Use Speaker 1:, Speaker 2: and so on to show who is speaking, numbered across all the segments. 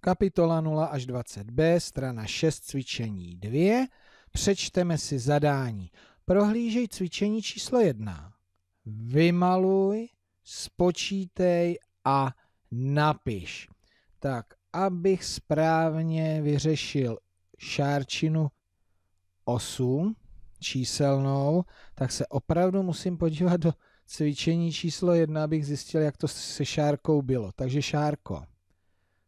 Speaker 1: Kapitola 0 až 20b, strana 6, cvičení 2. Přečteme si zadání. Prohlížej cvičení číslo 1. Vymaluj, spočítej a napiš. Tak, abych správně vyřešil šárčinu 8 číselnou, tak se opravdu musím podívat do cvičení číslo 1, abych zjistil, jak to se šárkou bylo. Takže šárko.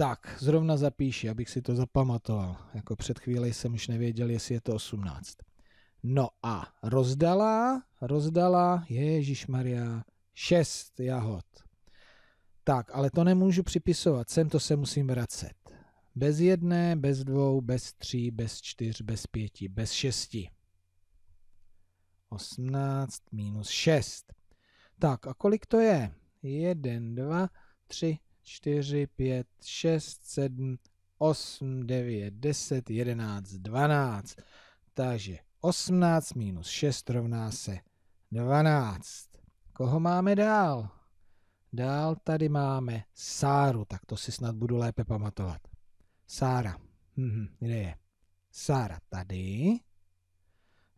Speaker 1: Tak, zrovna zapíši, abych si to zapamatoval. Jako před chvíli jsem už nevěděl, jestli je to 18. No a rozdala, rozdala, Ježíš Maria, 6 jahod. Tak, ale to nemůžu připisovat, sem to se musím vracet. Bez jedné, bez dvou, bez tří, bez čtyř, bez pěti, bez šesti. 18 minus 6. Tak, a kolik to je? 1, 2, 3, 4, 5, 6, 7, 8, 9, 10, 11, 12. Takže 18 minus 6 rovná se 12. Koho máme dál? Dál tady máme Sáru, tak to si snad budu lépe pamatovat. Sára, hm, kde je? Sára tady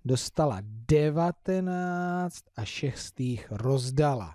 Speaker 1: dostala 19 a šestých rozdala.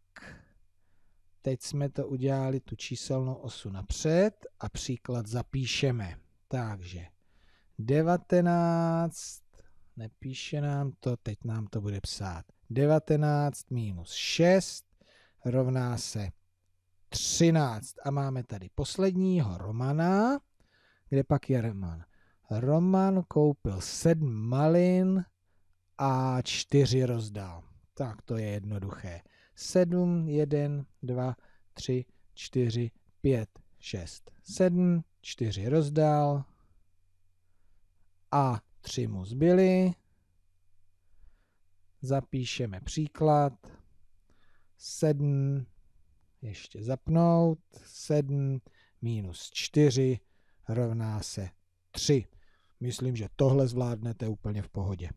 Speaker 1: Teď jsme to udělali tu číselnou osu napřed a příklad zapíšeme. Takže 19, nepíše nám to, teď nám to bude psát. 19 minus 6 rovná se 13. A máme tady posledního Romana. Kde pak je Roman? Roman koupil 7 malin a 4 rozdál. Tak to je jednoduché. 7, 1, 2, 3, 4, 5, 6, 7, 4 rozdál a 3 mu zbyly. Zapíšeme příklad. 7, ještě zapnout, 7 minus 4 rovná se 3. Myslím, že tohle zvládnete úplně v pohodě.